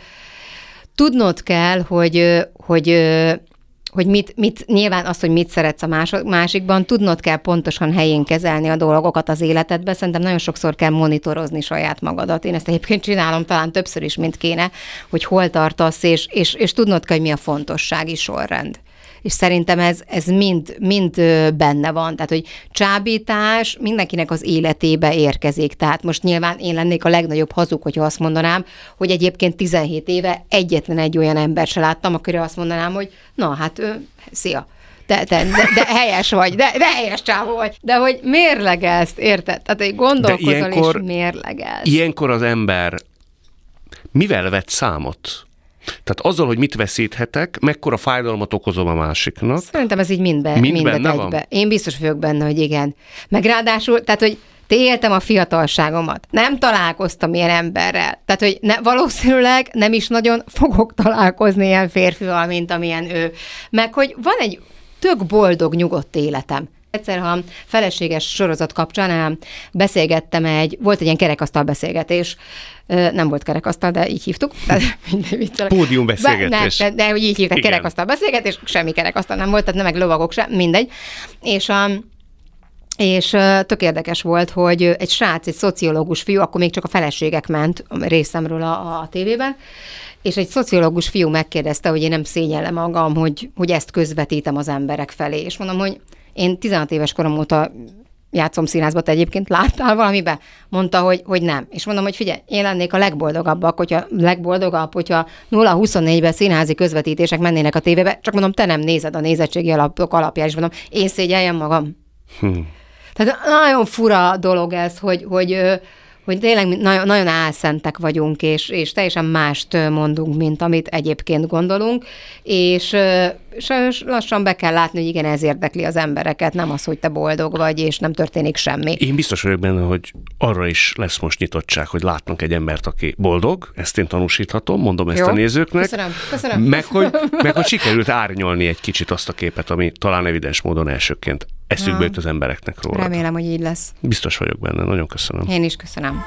tudnod kell, hogy, hogy ö, hogy mit, mit, nyilván azt, hogy mit szeretsz a mások, másikban, tudnod kell pontosan helyén kezelni a dolgokat az életedben, szerintem nagyon sokszor kell monitorozni saját magadat. Én ezt egyébként csinálom talán többször is, mint kéne, hogy hol tartasz, és, és, és tudnod kell, hogy mi a fontossági sorrend és szerintem ez, ez mind, mind benne van. Tehát, hogy csábítás mindenkinek az életébe érkezik. Tehát most nyilván én lennék a legnagyobb hazuk, hogyha azt mondanám, hogy egyébként 17 éve egyetlen egy olyan ember se láttam, akire azt mondanám, hogy na hát, ő, szia de, de, de, de helyes vagy, de, de helyes csávó vagy. De hogy mérlegelsz, érted? Tehát, hogy gondolkozol ilyenkor, és mérlegelsz. Ilyenkor az ember mivel vett számot? Tehát azzal, hogy mit veszíthetek, mekkora fájdalmat okozom a másiknak. Szerintem ez így mindben, mind, mind benne egybe. Van? Én biztos vagyok benne, hogy igen. Meg ráadásul, tehát, hogy te éltem a fiatalságomat. Nem találkoztam ilyen emberrel. Tehát, hogy ne, valószínűleg nem is nagyon fogok találkozni ilyen férfival, mint amilyen ő. Meg, hogy van egy tök boldog, nyugodt életem. Egyszer, ha feleséges sorozat kapcsán eh, beszélgettem egy, volt egy ilyen kerekasztal beszélgetés, nem volt kerekasztal, de így hívtuk. [laughs] Pódium beszélgetés. Be, ne, de, de, hogy így hívták, Igen. kerekasztal beszélgetés, semmi kerekasztal nem volt, tehát nem meg lovagok sem, mindegy. És a, és tök érdekes volt, hogy egy srác, egy szociológus fiú, akkor még csak a feleségek ment részemről a, a tévében, és egy szociológus fiú megkérdezte, hogy én nem szényellem magam, hogy, hogy ezt közvetítem az emberek felé. És mondom, hogy én 16 éves korom óta játszom színházba, te egyébként láttál valamibe? Mondta, hogy, hogy nem. És mondom, hogy figyelj, én lennék a legboldogabbak, hogyha legboldogabb, hogyha 0-24-ben színházi közvetítések mennének a tévébe, csak mondom, te nem nézed a nézettségi alapok alapján, és mondom, én szégyeljem magam. Hm. Tehát nagyon fura dolog ez, hogy, hogy hogy tényleg nagyon, nagyon álszentek vagyunk, és, és teljesen mást mondunk, mint amit egyébként gondolunk, és sajnos lassan be kell látni, hogy igen, ez érdekli az embereket, nem az, hogy te boldog vagy, és nem történik semmi. Én biztos vagyok benne, hogy arra is lesz most nyitottság, hogy látnak egy embert, aki boldog, ezt én tanúsíthatom, mondom ezt Jó. a nézőknek. Köszönöm, köszönöm. Meg hogy, [laughs] meg hogy sikerült árnyolni egy kicsit azt a képet, ami talán evidens módon elsőként eszükbe jut az embereknek róla. Remélem, hogy így lesz. Biztos vagyok benne, nagyon köszönöm. Én is köszönöm.